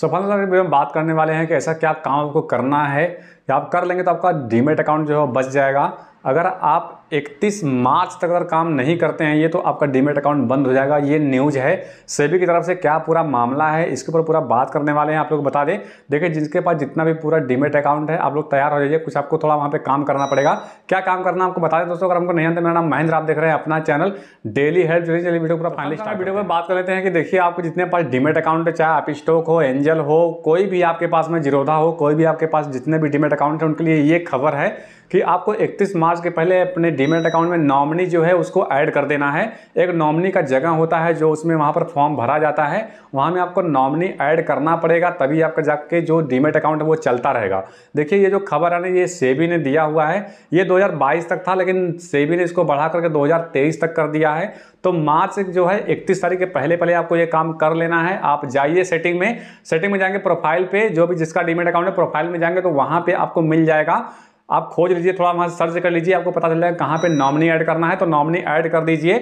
सफलता में हम बात करने वाले हैं कि ऐसा क्या काम आपको करना है या आप कर लेंगे तो आपका डीमेट अकाउंट जो है बच जाएगा अगर आप 31 मार्च तक अगर काम नहीं करते हैं ये तो आपका डीमेट अकाउंट बंद हो जाएगा ये न्यूज़ है सेबी की तरफ से क्या पूरा मामला है इसके ऊपर पूरा बात करने वाले हैं आप लोग बता दें देखिए जिनके पास जितना भी पूरा डीमेट अकाउंट है आप लोग तैयार हो जाइए कुछ आपको थोड़ा वहाँ पे काम करना पड़ेगा क्या काम करना आपको बता दें दोस्तों अगर हमको नहीं आते मेरा नाम महेंद्र आप देख रहे हैं अपना चैनल डेली हेल्प वीडियो पूरा तो फाइनल स्टार्ट वीडियो में बात कर लेते हैं कि देखिए आपको जितने पास डीमेट अकाउंट है चाहे आप स्टोक हो एंजल हो कोई भी आपके पास में जिरोधा हो कोई भी आपके पास जितने भी डीमेट डीमेट अकाउंट है उनके लिए ये खबर है कि आपको 31 मार्च के पहले अपने डीमेट अकाउंट में नॉमिनी जो है उसको ऐड कर देना है एक नॉमिनी का जगह होता है जो उसमें वहाँ पर फॉर्म भरा जाता है वहाँ में आपको नॉमिनी ऐड करना पड़ेगा तभी आपका जाके जो डीमेट अकाउंट है वो चलता रहेगा देखिए ये जो खबर है ना ये सेबी ने दिया हुआ है ये 2022 तक था लेकिन सेबी ने इसको बढ़ा करके दो तक कर दिया है तो मार्च जो है इकतीस तारीख के पहले पहले आपको ये काम कर लेना है आप जाइए सेटिंग में सेटिंग में जाएंगे प्रोफाइल पर जो भी जिसका डीमेट अकाउंट है प्रोफाइल में जाएंगे तो वहाँ पर आपको मिल जाएगा आप खोज लीजिए थोड़ा वहाँ सर्च कर लीजिए आपको पता चल जाएगा कहाँ पर नॉमनी ऐड करना है तो नॉमनी ऐड कर दीजिए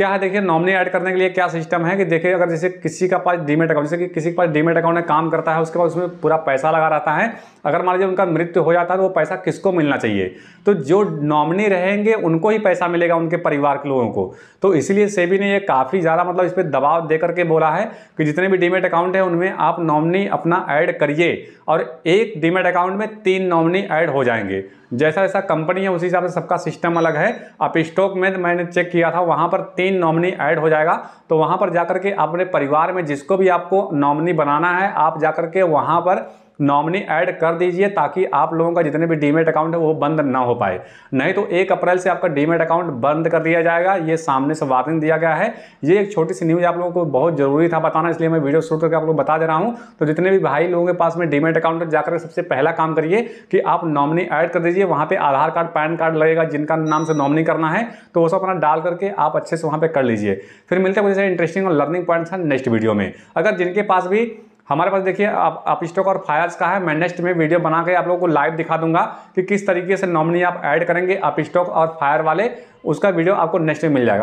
क्या है देखिए नॉमिनी ऐड करने के लिए क्या सिस्टम है कि देखिए अगर जैसे किसी का पास डीमेट अकाउंट जैसे कि किसी के पास डीमेट अकाउंट में काम करता है उसके पास उसमें पूरा पैसा लगा रहता है अगर मान लीजिए उनका मृत्यु हो जाता है तो वो पैसा किसको मिलना चाहिए तो जो नॉमिनी रहेंगे उनको ही पैसा मिलेगा उनके परिवार के लोगों को तो इसीलिए सेबी ने ये काफ़ी ज़्यादा मतलब इस पर दबाव दे करके बोला है कि जितने भी डीमेट अकाउंट हैं उनमें आप नॉमिनी अपना ऐड करिए और एक डीमेट अकाउंट में तीन नॉमिनी ऐड हो जाएंगे जैसा जैसा कंपनी है उसी हिसाब से सबका सिस्टम अलग है आप स्टॉक में मैंने चेक किया था वहाँ पर तीन तीन नॉमिनी ऐड हो जाएगा तो वहां पर जाकर के अपने परिवार में जिसको भी आपको नॉमिनी बनाना है आप जाकर के वहां पर नॉमिनी ऐड कर दीजिए ताकि आप लोगों का जितने भी डीमेट अकाउंट है वो बंद ना हो पाए नहीं तो एक अप्रैल से आपका डीमेट अकाउंट बंद कर दिया जाएगा ये सामने से वार्निंग दिया गया है ये एक छोटी सी न्यूज़ आप लोगों को बहुत ज़रूरी था बताना इसलिए मैं वीडियो शूट करके आप लोग बता दे रहा हूँ तो जितने भी भाई लोगों के पास में डीमेट अकाउंट जाकर सबसे पहला काम करिए कि आप नॉमिनी ऐड कर दीजिए वहाँ पर आधार कार्ड पैन कार्ड लगेगा जिनका नाम से नॉमिनी करना है तो वो सब अपना डाल करके आप अच्छे से वहाँ पर कर लीजिए फिर मिलते हैं कुछ इंटरेस्टिंग और लर्निंग पॉइंट्स नेक्स्ट वीडियो में अगर जिनके पास भी हमारे पास देखिए आप आप स्टॉक और फायर्स का है मैं नेक्स्ट में वीडियो बना के आप लोगों को लाइव दिखा दूंगा कि किस तरीके से नॉमिनी आप ऐड करेंगे आप स्टॉक और फायर वाले उसका वीडियो आपको नेक्स्ट में मिल जाएगा